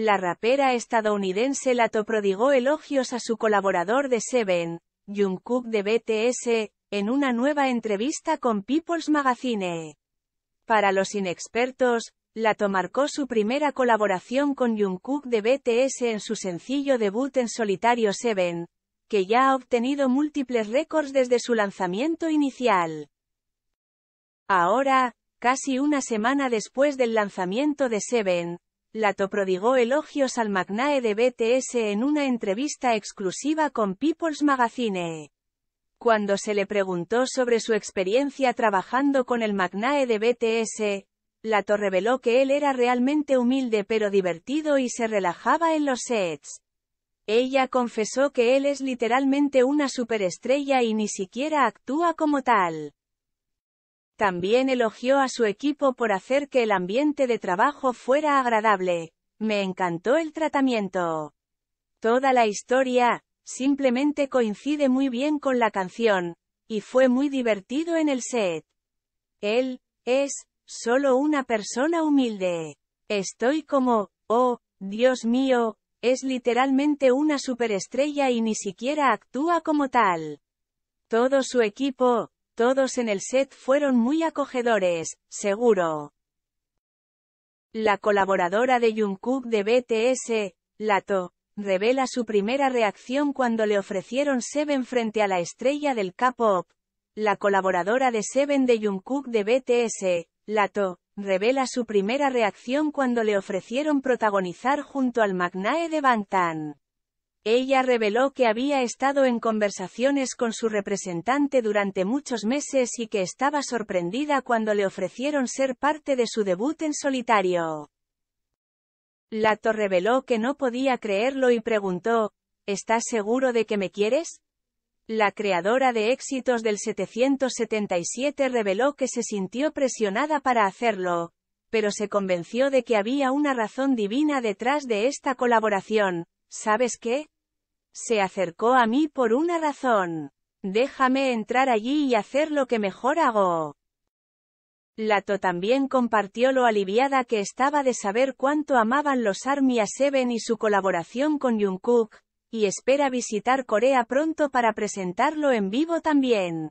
La rapera estadounidense Lato prodigó elogios a su colaborador de Seven, Jungkook de BTS, en una nueva entrevista con People's Magazine. Para los inexpertos, Lato marcó su primera colaboración con Jungkook de BTS en su sencillo debut en solitario Seven, que ya ha obtenido múltiples récords desde su lanzamiento inicial. Ahora, casi una semana después del lanzamiento de Seven, Lato prodigó elogios al magnae de BTS en una entrevista exclusiva con People's Magazine. Cuando se le preguntó sobre su experiencia trabajando con el magnae de BTS, Lato reveló que él era realmente humilde pero divertido y se relajaba en los sets. Ella confesó que él es literalmente una superestrella y ni siquiera actúa como tal. También elogió a su equipo por hacer que el ambiente de trabajo fuera agradable. Me encantó el tratamiento. Toda la historia, simplemente coincide muy bien con la canción, y fue muy divertido en el set. Él, es, solo una persona humilde. Estoy como, oh, Dios mío, es literalmente una superestrella y ni siquiera actúa como tal. Todo su equipo, todos en el set fueron muy acogedores, seguro. La colaboradora de Jungkook de BTS, Lato, revela su primera reacción cuando le ofrecieron Seven frente a la estrella del K-pop. La colaboradora de Seven de Jungkook de BTS, Lato, revela su primera reacción cuando le ofrecieron protagonizar junto al magnae de Bangtan. Ella reveló que había estado en conversaciones con su representante durante muchos meses y que estaba sorprendida cuando le ofrecieron ser parte de su debut en solitario. Lato reveló que no podía creerlo y preguntó, ¿Estás seguro de que me quieres? La creadora de éxitos del 777 reveló que se sintió presionada para hacerlo, pero se convenció de que había una razón divina detrás de esta colaboración, ¿Sabes qué? Se acercó a mí por una razón. Déjame entrar allí y hacer lo que mejor hago. Lato también compartió lo aliviada que estaba de saber cuánto amaban los Army a Seven y su colaboración con Jungkook, y espera visitar Corea pronto para presentarlo en vivo también.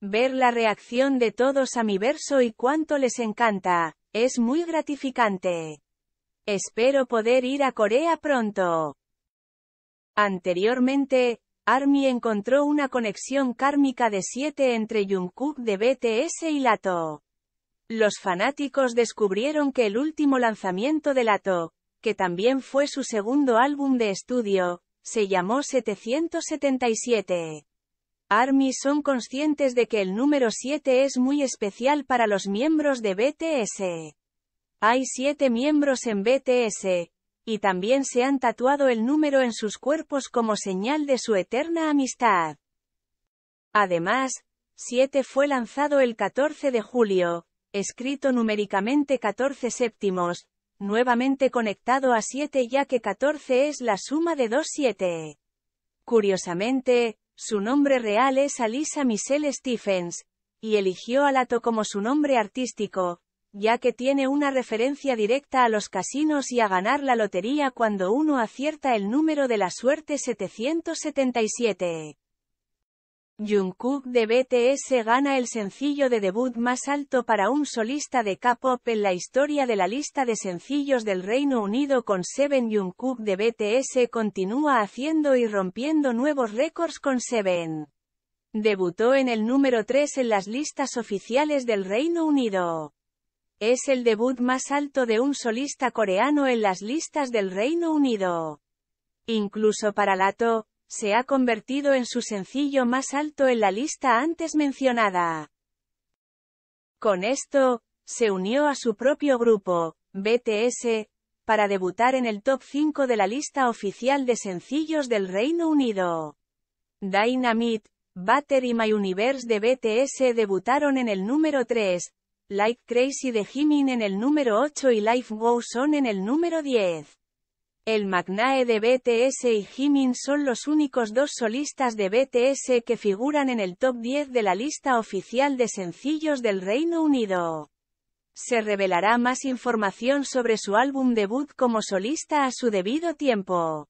Ver la reacción de todos a mi verso y cuánto les encanta, es muy gratificante. Espero poder ir a Corea pronto. Anteriormente, ARMY encontró una conexión kármica de 7 entre Jungkook de BTS y Lato. Los fanáticos descubrieron que el último lanzamiento de Lato, que también fue su segundo álbum de estudio, se llamó 777. ARMY son conscientes de que el número 7 es muy especial para los miembros de BTS. Hay siete miembros en BTS, y también se han tatuado el número en sus cuerpos como señal de su eterna amistad. Además, 7 fue lanzado el 14 de julio, escrito numéricamente 14 séptimos, nuevamente conectado a 7 ya que 14 es la suma de 2 7. Curiosamente, su nombre real es Alisa Michelle Stephens, y eligió alato como su nombre artístico, ya que tiene una referencia directa a los casinos y a ganar la lotería cuando uno acierta el número de la suerte 777. Jungkook de BTS gana el sencillo de debut más alto para un solista de K-pop en la historia de la lista de sencillos del Reino Unido con Seven Jungkook de BTS continúa haciendo y rompiendo nuevos récords con Seven. Debutó en el número 3 en las listas oficiales del Reino Unido. Es el debut más alto de un solista coreano en las listas del Reino Unido. Incluso para Lato, se ha convertido en su sencillo más alto en la lista antes mencionada. Con esto, se unió a su propio grupo, BTS, para debutar en el top 5 de la lista oficial de sencillos del Reino Unido. Dynamite, y My Universe de BTS debutaron en el número 3, Like Crazy de Jimin en el número 8 y Life Goes On en el número 10. El Magnae de BTS y Jimin son los únicos dos solistas de BTS que figuran en el top 10 de la lista oficial de sencillos del Reino Unido. Se revelará más información sobre su álbum debut como solista a su debido tiempo.